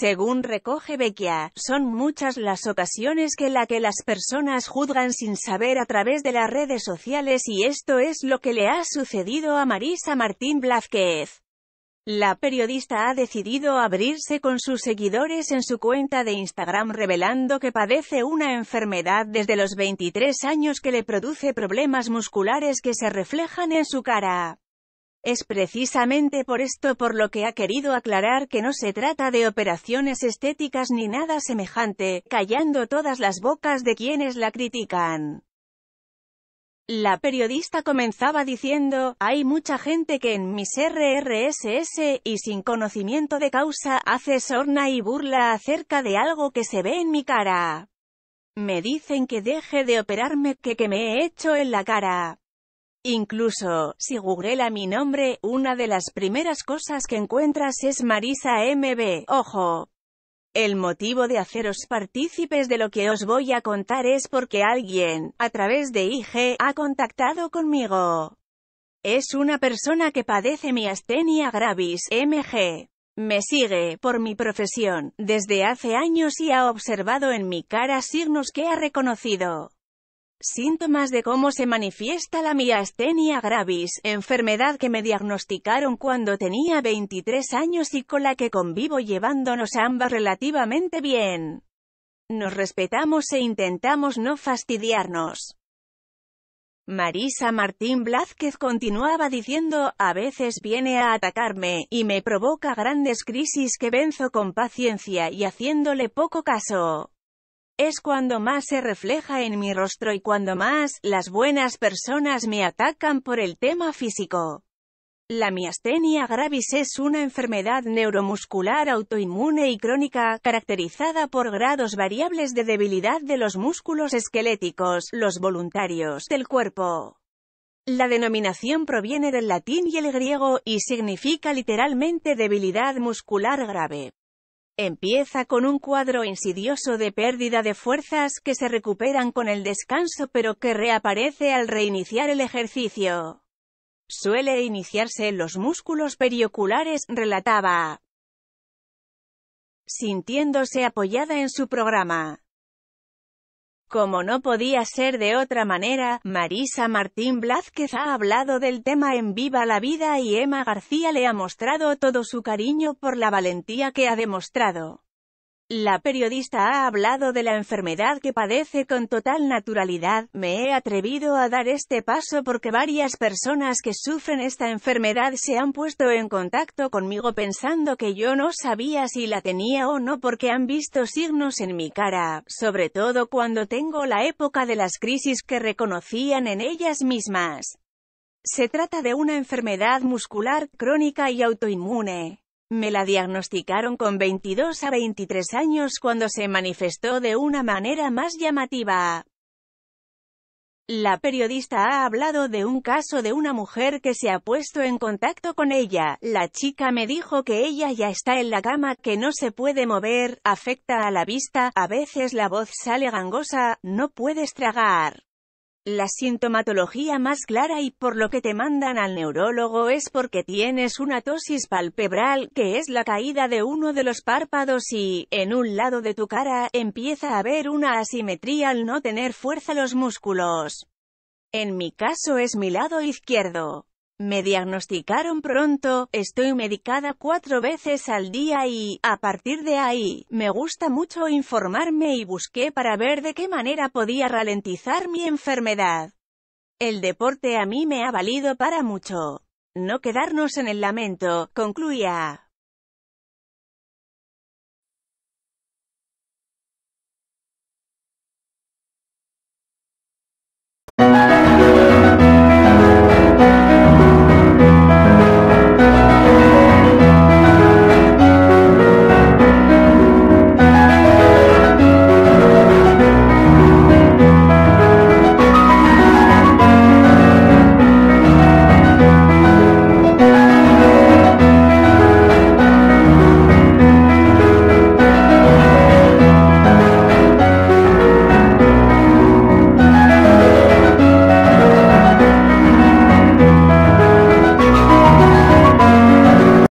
Según recoge Bequia, son muchas las ocasiones que la que las personas juzgan sin saber a través de las redes sociales y esto es lo que le ha sucedido a Marisa Martín Blázquez. La periodista ha decidido abrirse con sus seguidores en su cuenta de Instagram revelando que padece una enfermedad desde los 23 años que le produce problemas musculares que se reflejan en su cara. Es precisamente por esto por lo que ha querido aclarar que no se trata de operaciones estéticas ni nada semejante, callando todas las bocas de quienes la critican. La periodista comenzaba diciendo, hay mucha gente que en mis RRSS, y sin conocimiento de causa, hace sorna y burla acerca de algo que se ve en mi cara. Me dicen que deje de operarme que que me he hecho en la cara. Incluso, si googlea mi nombre, una de las primeras cosas que encuentras es Marisa MB. ¡Ojo! El motivo de haceros partícipes de lo que os voy a contar es porque alguien, a través de IG, ha contactado conmigo. Es una persona que padece astenia gravis, MG. Me sigue, por mi profesión, desde hace años y ha observado en mi cara signos que ha reconocido. Síntomas de cómo se manifiesta la miastenia gravis, enfermedad que me diagnosticaron cuando tenía 23 años y con la que convivo llevándonos ambas relativamente bien. Nos respetamos e intentamos no fastidiarnos. Marisa Martín Blázquez continuaba diciendo, a veces viene a atacarme, y me provoca grandes crisis que venzo con paciencia y haciéndole poco caso. Es cuando más se refleja en mi rostro y cuando más, las buenas personas me atacan por el tema físico. La miastenia gravis es una enfermedad neuromuscular autoinmune y crónica, caracterizada por grados variables de debilidad de los músculos esqueléticos, los voluntarios, del cuerpo. La denominación proviene del latín y el griego, y significa literalmente debilidad muscular grave. Empieza con un cuadro insidioso de pérdida de fuerzas que se recuperan con el descanso pero que reaparece al reiniciar el ejercicio. Suele iniciarse en los músculos perioculares, relataba, sintiéndose apoyada en su programa. Como no podía ser de otra manera, Marisa Martín Blázquez ha hablado del tema en Viva la Vida y Emma García le ha mostrado todo su cariño por la valentía que ha demostrado. La periodista ha hablado de la enfermedad que padece con total naturalidad. Me he atrevido a dar este paso porque varias personas que sufren esta enfermedad se han puesto en contacto conmigo pensando que yo no sabía si la tenía o no porque han visto signos en mi cara, sobre todo cuando tengo la época de las crisis que reconocían en ellas mismas. Se trata de una enfermedad muscular, crónica y autoinmune. Me la diagnosticaron con 22 a 23 años cuando se manifestó de una manera más llamativa. La periodista ha hablado de un caso de una mujer que se ha puesto en contacto con ella. La chica me dijo que ella ya está en la cama, que no se puede mover, afecta a la vista, a veces la voz sale gangosa, no puedes tragar. La sintomatología más clara y por lo que te mandan al neurólogo es porque tienes una tosis palpebral, que es la caída de uno de los párpados y, en un lado de tu cara, empieza a haber una asimetría al no tener fuerza los músculos. En mi caso es mi lado izquierdo. Me diagnosticaron pronto, estoy medicada cuatro veces al día y, a partir de ahí, me gusta mucho informarme y busqué para ver de qué manera podía ralentizar mi enfermedad. El deporte a mí me ha valido para mucho. No quedarnos en el lamento, concluía.